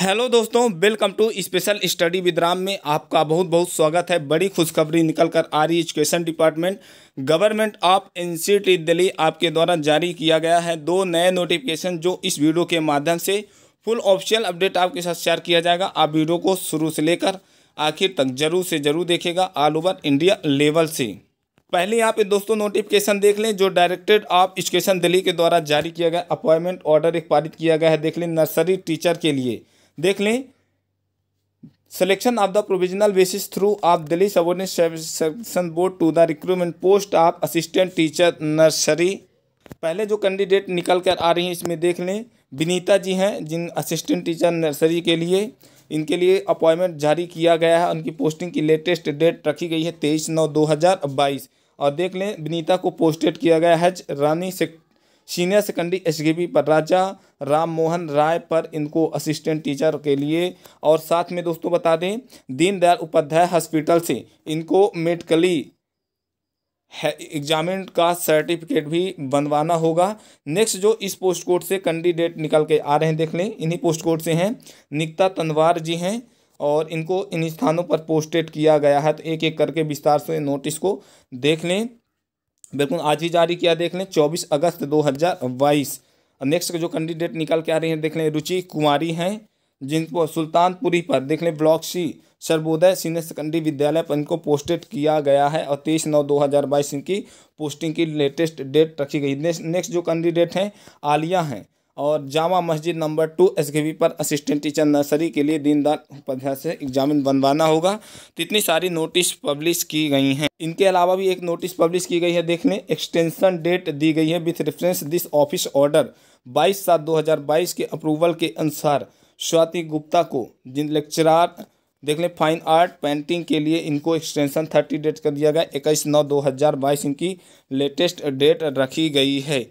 hello दोस्तों welcome to special study with Ram में आपका बहुत बहुत स्वागत है बड़ी खुशखबरी निकल कर आ रही education department government of N Delhi आपके द्वारा जारी किया गया है दो नए नोटिफिकेशन जो इस वीडियो के माध्यम से फुल ऑफिशियल अपडेट आपके साथ शेयर किया जाएगा आप वीडियो को शुरू से लेकर आखिर तक जरूर से जरूर देखेगा ऑल ओवर इंडिया लेवल से पहले यहाँ पे दोस्तों नोटिफिकेशन देख लें जो डायरेक्टेड ऑफ एजुकेशन दिल्ली के द्वारा जारी किया गया अपॉइंटमेंट ऑर्डर एक पारित किया गया है देख लें नर्सरी टीचर के लिए देख लें selection of the provisional basis through of Delhi subordination board to the recruitment post of assistant teacher nursery पहले जो कैंडिडेट निकल कर आ रही हैं इसमें देख लें विनीता जी हैं जिन असिस्टेंट टीचर नर्सरी के लिए इनके लिए अपॉइंटमेंट जारी किया गया है उनकी पोस्टिंग की लेटेस्ट डेट रखी गई है तेईस नौ दो हज़ार बाईस और देख लें विनीता को पोस्टेड किया गया है Rani sector senior secondary S पर राजा राम मोहन राय पर इनको असिस्टेंट टीचर के लिए और साथ में दोस्तों बता दें दीनदयाल उपाध्याय हॉस्पिटल से इनको मेडिकली एग्जामिन का सर्टिफिकेट भी बनवाना होगा नेक्स्ट जो इस पोस्ट कोड से कैंडिडेट निकल के आ रहे हैं देख लें इन्हीं पोस्ट कोड से हैं निकता तनवार जी हैं और इनको इन स्थानों पर पोस्टेड किया गया है तो एक एक करके विस्तार से नोटिस को देख लें बिल्कुल आज ही जारी किया देख लें चौबीस अगस्त दो हज़ार बाईस नेक्स्ट जो कैंडिडेट निकल के आ रही हैं देख लें रुचि कुमारी हैं जिनको सुल्तानपुरी पर देख लें block C Sarvodaya senior secondary Vidyalaya पर इनको पोस्टेड किया गया है और तेईस नौ दो हज़ार बाईस इनकी पोस्टिंग की लेटेस्ट डेट रखी गई नेक्स्ट जो कैंडिडेट हैं आलिया हैं और Jama Masjid number two S पर असिस्टेंट टीचर नर्सरी के लिए दीनदार उपाध्याय से एग्जामिन बनवाना होगा तो इतनी सारी नोटिस पब्लिश की गई हैं इनके अलावा भी एक नोटिस पब्लिश की गई है देखने एक्सटेंशन डेट दी गई है with reference this office order 22 सात 2022 के अप्रूवल के अनुसार स्वाति गुप्ता को जिन लेक्चरार देख लें फाइन आर्ट पेंटिंग के लिए इनको एक्सटेंशन थर्टी डेट कर दिया गया इक्कीस नौ दो हज़ार बाईस इनकी लेटेस्ट डेट रखी गई है